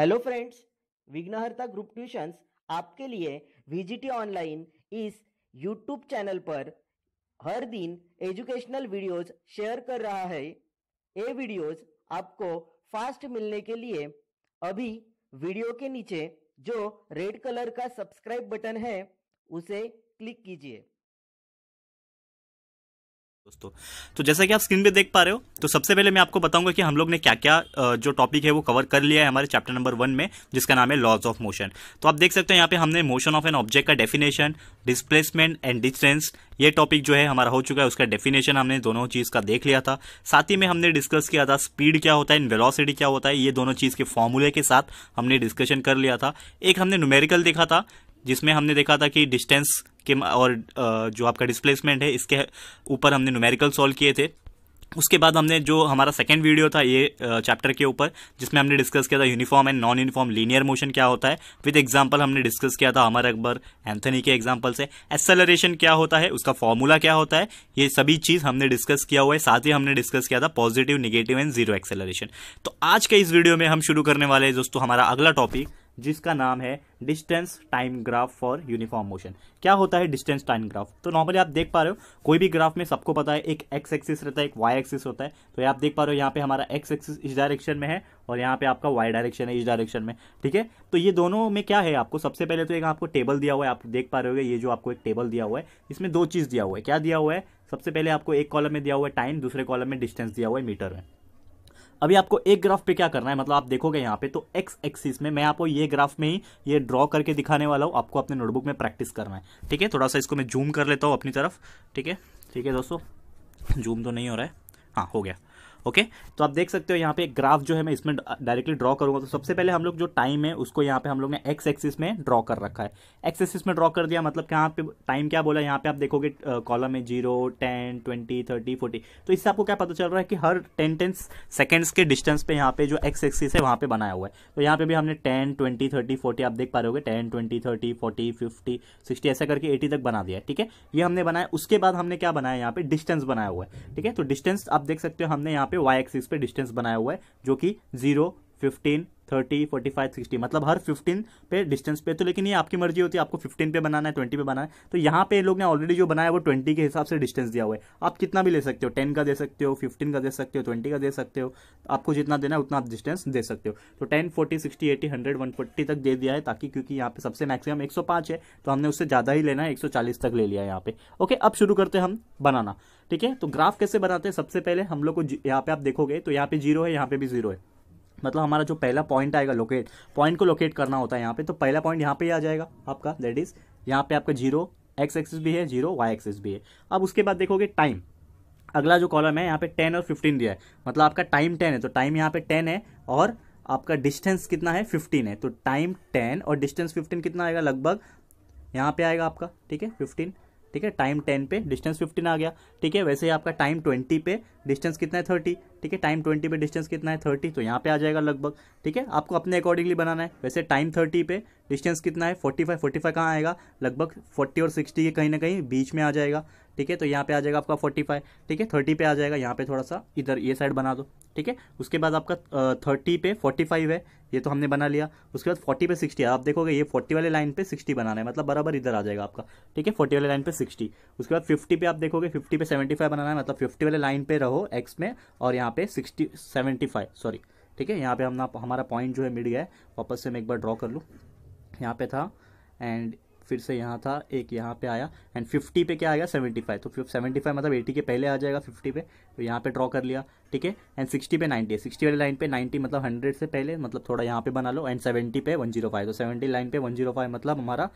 hello friends Vighnaharta group tuitions आपके लिए VGT online इस यूट्यूब चैनल पर हर दिन एजुकेशनल वीडियोस शेयर कर रहा है ये वीडियोस आपको फास्ट मिलने के लिए अभी वीडियो के नीचे जो रेड कलर का सब्सक्राइब बटन है उसे क्लिक कीजिए दोस्तों तो जैसा कि आप स्क्रीन पे देख पा रहे हो तो सबसे पहले मैं आपको बताऊंगा कि हम लोग ने क्या क्या जो टॉपिक है वो कवर कर लिया है हमारे चैप्टर नंबर वन में जिसका नाम है लॉज ऑफ मोशन तो आप देख सकते हो यहाँ पे हमने मोशन ऑफ एन ऑब्जेक्ट का डेफिनेशन डिस्प्लेसमेंट एंड डिस्टेंस ये टॉपिक जो है हमारा हो चुका है उसका डेफिनेशन हमने दोनों चीज़ का देख लिया था साथ ही में हमने डिस्कस किया था स्पीड क्या होता है वेलोसिटी क्या होता है ये दोनों चीज़ के फॉर्मूले के साथ हमने डिस्कशन कर लिया था एक हमने न्यूमेरिकल देखा था जिसमें हमने देखा था कि डिस्टेंस के और जो आपका डिस्प्लेसमेंट है इसके ऊपर हमने न्यूमेरिकल सॉल्व किए थे उसके बाद हमने जो हमारा सेकेंड वीडियो था ये चैप्टर के ऊपर जिसमें हमने डिस्कस किया था uniform and non uniform linear motion क्या होता है विद एग्जांपल हमने डिस्कस किया था हमारे अकबर एंथनी के एग्जांपल से एक्सेलरेशन क्या होता है उसका फॉर्मूला क्या होता है ये सभी चीज़ हमने डिस्कस किया हुआ है साथ ही हमने डिस्कस किया था positive negative and zero acceleration तो आज के इस वीडियो में हम शुरू करने वाले दोस्तों हमारा अगला टॉपिक जिसका नाम है distance time graph for uniform motion क्या होता है डिस्टेंस टाइम ग्राफ तो नॉर्मली आप देख पा रहे हो कोई भी ग्राफ में सबको पता है एक एक्स एक्सिस रहता है एक वाई एक्सिस होता है तो आप देख पा रहे हो यहाँ पे हमारा एक्स एक्सिस इस डायरेक्शन में है और यहाँ पे आपका वाई डायरेक्शन है इस डायरेक्शन में ठीक है तो ये दोनों में क्या है आपको सबसे पहले तो एक आपको टेबल दिया हुआ है आप देख पा रहे हो ये जो आपको एक टेबल दिया हुआ है इसमें दो चीज़ दिया हुआ है क्या दिया हुआ है सबसे पहले आपको एक कॉलम में दिया हुआ है टाइम दूसरे कॉलम में डिस्टेंस दिया हुआ है मीटर में अभी आपको एक ग्राफ पे क्या करना है मतलब आप देखोगे यहाँ पे तो एक्स एक्सिस में मैं आपको ये ग्राफ में ही ये ड्रॉ करके दिखाने वाला हूँ आपको अपने नोटबुक में प्रैक्टिस करना है ठीक है थोड़ा सा इसको मैं जूम कर लेता हूँ अपनी तरफ ठीक है ठीक है दोस्तों जूम तो नहीं हो रहा है हाँ हो गया ओके तो आप देख सकते हो यहाँ पे एक ग्राफ जो है मैं इसमें डायरेक्टली ड्रॉ करूंगा तो सबसे पहले हम लोग जो टाइम है उसको यहाँ पे हम लोग ने एक्स एक्सिस में ड्रॉ कर रखा है एक्स एक्सिस में ड्रॉ कर दिया मतलब यहाँ पे टाइम क्या बोला यहाँ पे आप देखोगे कॉलम है zero ten twenty thirty forty तो इससे आपको क्या पता चल रहा है कि हर टेन टेन सेकेंड्स के डिस्टेंस पे यहाँ पे जो एक्स एक्सिस है वहाँ पे बनाया हुआ है तो यहाँ पे भी हमने टेन ट्वेंटी थर्टी फोर्टी आप देख पा रहे गए ten twenty thirty forty fifty sixty ऐसा करके एटी तक बना दिया ठीक है ये हमने बनाया उसके बाद हमने क्या बनाया यहाँ पे डिस्टेंस बनाया हुआ है ठीक है तो डिस्टेंस आप देख सकते हो हमने यहाँ पे वाई एक्सिस पे डिस्टेंस बनाया हुआ है जो कि zero fifteen thirty forty five sixty मतलब हर फिफ्टीन पे डिस्टेंस पे तो लेकिन ये आपकी मर्जी होती है आपको फिफ्टीन पे बनाना है ट्वेंटी पे बनाना है तो यहाँ पे लोग ने ऑलरेडी जो बनाया वो ट्वेंटी के हिसाब से डिस्टेंस दिया हुआ है आप कितना भी ले सकते हो टेन का दे सकते हो फिफ्टीन का दे सकते हो ट्वेंटी का दे सकते हो आपको जितना देना है उतना आप डिस्टेंस दे सकते हो तो ten forty sixty eighty hundred one forty तक दे दिया है ताकि क्योंकि यहाँ पे सबसे मैक्सिमम एक सौ पाँच है तो हमने उससे ज़्यादा ही लेना है एक सौ चालीस तक ले लिया है यहाँ पे ओके अब शुरू करते हैं हम बनाना ठीक है तो ग्राफ कैसे बनाते हैं सबसे पहले हम लोग को यहाँ पे आप देखोगे तो यहाँ पे जीरो है यहाँ पे भी जीरो है मतलब हमारा जो पहला पॉइंट आएगा लोकेट पॉइंट को लोकेट करना होता है यहाँ पे तो पहला पॉइंट यहाँ पे ही आ जाएगा आपका दैट इज यहाँ पे आपका जीरो एक्स एक्सिस भी है जीरो वाई एक्सिस भी है अब उसके बाद देखोगे टाइम अगला जो कॉलम है यहाँ पे टेन और फिफ्टीन दिया है मतलब आपका टाइम टेन है तो टाइम यहाँ पे टेन है और आपका डिस्टेंस कितना है फिफ्टीन है तो टाइम टेन और डिस्टेंस फिफ्टीन कितना आएगा लगभग यहाँ पे आएगा आपका ठीक है फिफ्टीन ठीक है टाइम टेन पे डिस्टेंस फिफ्टीन आ गया ठीक है वैसे ही आपका टाइम ट्वेंटी पे डिस्टेंस कितना है थर्टी ठीक है टाइम ट्वेंटी पे डिस्टेंस कितना है थर्टी तो यहाँ पे आ जाएगा लगभग ठीक है आपको अपने अकॉर्डिंगली बनाना है वैसे टाइम थर्टी पे डिस्टेंस कितना है फोर्टी फाइव फोर्टी फाइव कहाँ आएगा लगभग फोर्टी और सिक्सटी के कहीं ना कहीं बीच में आ जाएगा ठीक है तो यहाँ पे आ जाएगा आपका फोर्टी फाइव ठीक है थर्टी पे आ जाएगा यहाँ पे थोड़ा सा इधर ये साइड बना दो ठीक है उसके बाद आपका थर्टी पे फोर्टी फाइव है ये तो हमने बना लिया उसके बाद फोर्टी पे सिक्सटी आप देखोगे ये फोर्टी वाले लाइन पे सिक्सटी बनाना है मतलब बराबर इधर आ जाएगा आपका ठीक है फोर्टी वाले लाइन पे सिक्सटी उसके बाद फिफ्टी पे आप देखोगे फिफ्टी पे सेवेंटी फाइव बनाना है मतलब फिफ्टी वाले लाइन पे रहो एक्स में और यहाँ पे सिक्सटी सेवेंटी फाइव सॉरी ठीक है यहाँ पे हम हमारा पॉइंट जो है मिट गया है वापस से मैं एक बार ड्रॉ कर लूँ यहाँ पे था एंड फिर से यहाँ था एक यहाँ पे आया एंड फिफ्टी पे क्या आ गया सेवेंटी फाइव तो सेवेंटी फाइव मतलब एटी के पहले आ जाएगा फिफ्टी पे तो यहाँ पे ड्रॉ कर लिया ठीक है एंड सिक्सटी पे नाइन्टी है सिक्सटी वाली लाइन पे नाइन्टी मतलब हंड्रेड से पहले मतलब थोड़ा यहाँ पे बना लो एंड सेवेंटी पे वन जीरो फाइव तो सेवेंटी लाइन पे वन जीरो फाइव मतलब हमारा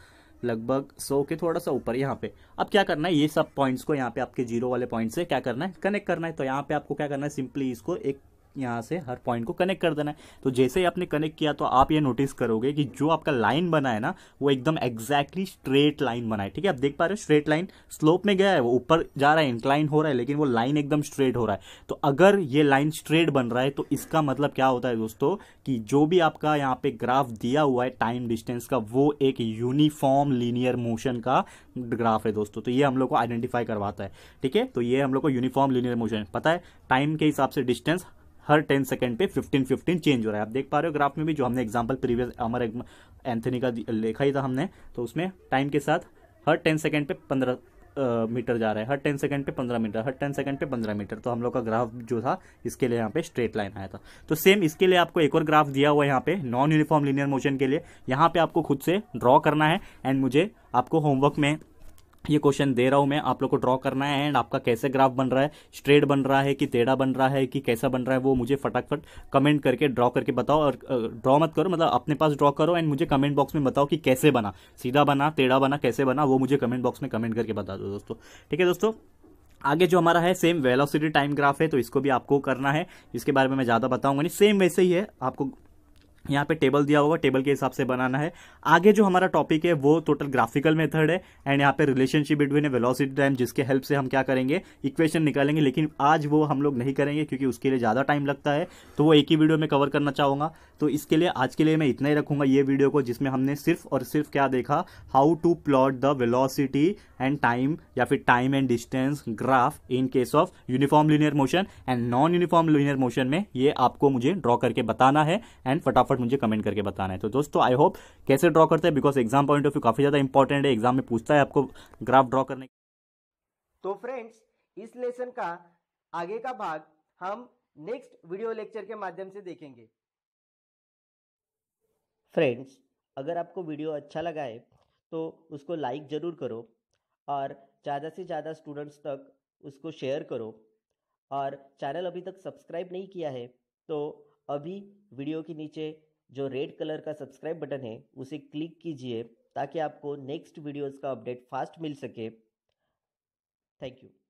लगभग सौ के थोड़ा सा ऊपर यहाँ पे अब क्या करना है ये सब पॉइंट्स को यहाँ पे आपके जीरो वाले पॉइंट से क्या करना है कनेक्ट करना है तो यहाँ पे आपको क्या करना है सिंपली इसको एक यहाँ से हर पॉइंट को कनेक्ट कर देना है तो जैसे ही आपने कनेक्ट किया तो आप ये नोटिस करोगे कि जो आपका लाइन बना है ना वो एकदम एग्जैक्टली स्ट्रेट लाइन बना है ठीक है आप देख पा रहे हो स्ट्रेट लाइन स्लोप में गया है वो ऊपर जा रहा है इंक्लाइन हो रहा है लेकिन वो लाइन एकदम स्ट्रेट हो रहा है तो अगर ये लाइन स्ट्रेट बन रहा है तो इसका मतलब क्या होता है दोस्तों कि जो भी आपका यहाँ पे ग्राफ दिया हुआ है टाइम डिस्टेंस का वो एक यूनिफॉर्म लीनियर मोशन का ग्राफ है दोस्तों तो ये हम लोग को आइडेंटिफाई करवाता है ठीक है तो ये हम लोग को यूनिफॉर्म लीनियर मोशन पता है टाइम के हिसाब से डिस्टेंस हर टेन सेकेंड पे फिफ्टीन फिफ्टीन चेंज हो रहा है आप देख पा रहे हो ग्राफ में भी जो हमने एग्जाम्पल प्रीवियस अमर एंथनी का लेखा ही था हमने तो उसमें टाइम के साथ हर टेन सेकेंड पे पंद्रह मीटर जा रहा है हर टेन सेकंड पे पंद्रह मीटर हर टेन सेकंड पे पंद्रह मीटर तो हम लोग का ग्राफ जो था इसके लिए यहाँ पे स्ट्रेट लाइन आया था तो सेम इसके लिए आपको एक और ग्राफ दिया हुआ है यहाँ पे नॉन यूनिफॉर्म लीनियर मोशन के लिए यहाँ पे आपको खुद से ड्रॉ करना है एंड मुझे आपको होमवर्क में ये क्वेश्चन दे रहा हूं मैं आप लोग को ड्रॉ करना है एंड आपका कैसे ग्राफ बन रहा है स्ट्रेट बन रहा है कि टेढ़ा बन रहा है कि कैसा बन रहा है वो मुझे फटाफट कमेंट करके ड्रॉ करके बताओ और ड्रॉ मत करो मतलब अपने पास ड्रॉ करो एंड मुझे कमेंट बॉक्स में बताओ कि कैसे बना सीधा बना टेढ़ा बना कैसे बना वो मुझे कमेंट बॉक्स में कमेंट करके बता दो दोस्तों ठीक है दोस्तों आगे जो हमारा है सेम वेलोसिटी टाइम ग्राफ है तो इसको भी आपको करना है इसके बारे में मैं ज़्यादा बताऊंगा नहीं सेम वैसे ही है आपको यहाँ पे टेबल दिया होगा टेबल के हिसाब से बनाना है आगे जो हमारा टॉपिक है वो टोटल ग्राफिकल मेथड है एंड यहाँ पे रिलेशनशिप बिटवीन वेलोसिटी टाइम जिसके हेल्प से हम क्या करेंगे इक्वेशन निकालेंगे लेकिन आज वो हम लोग नहीं करेंगे क्योंकि उसके लिए ज़्यादा टाइम लगता है तो वो एक ही वीडियो में कवर करना चाहूँगा तो इसके लिए आज के लिए मैं इतना ही रखूँगा ये वीडियो को जिसमें हमने सिर्फ और सिर्फ क्या देखा how to plot the velocity and time या फिर time and distance graph in case of uniform linear motion and non uniform linear motion में ये आपको मुझे ड्रॉ करके बताना है एंड फटाफट फटाफट मुझे कमेंट करके बताना है तो दोस्तों आई होप कैसे ड्रॉ करते हैं because exam point of view काफ़ी ज़्यादा इंपॉर्टेंट है एग्जाम में पूछता है आपको ग्राफ ड्रॉ करने तो फ्रेंड्स इस लेसन का आगे का भाग हम नेक्स्ट वीडियो लेक्चर के माध्यम से देखेंगे फ्रेंड्स अगर आपको वीडियो अच्छा लगा है तो उसको लाइक ज़रूर करो और ज़्यादा से ज़्यादा स्टूडेंट्स तक उसको शेयर करो और चैनल अभी तक सब्सक्राइब नहीं किया है तो अभी वीडियो के नीचे जो रेड कलर का सब्सक्राइब बटन है उसे क्लिक कीजिए ताकि आपको नेक्स्ट वीडियोस का अपडेट फास्ट मिल सके थैंक यू